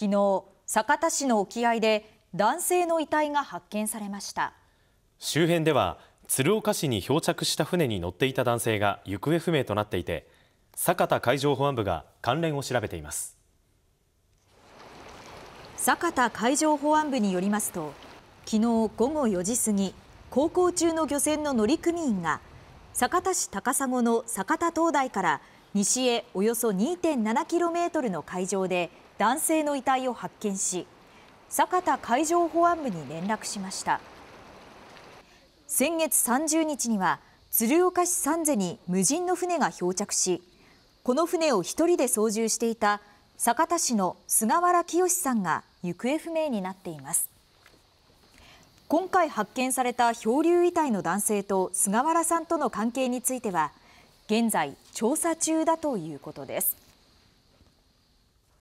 昨日酒田市の沖合で男性の遺体が発見されました周辺では鶴岡市に漂着した船に乗っていた男性が行方不明となっていて酒田海上保安部が関連を調べています酒田海上保安部によりますと昨日午後4時過ぎ航行中の漁船の乗組員が酒田市高砂の酒田灯台から西へおよそ 2.7km の海上で男性の遺体を発見し酒田海上保安部に連絡しました先月30日には鶴岡市三瀬に無人の船が漂着しこの船を1人で操縦していた酒田市の菅原清さんが行方不明になっています今回発見された漂流遺体の男性と菅原さんとの関係については現在調査中だということです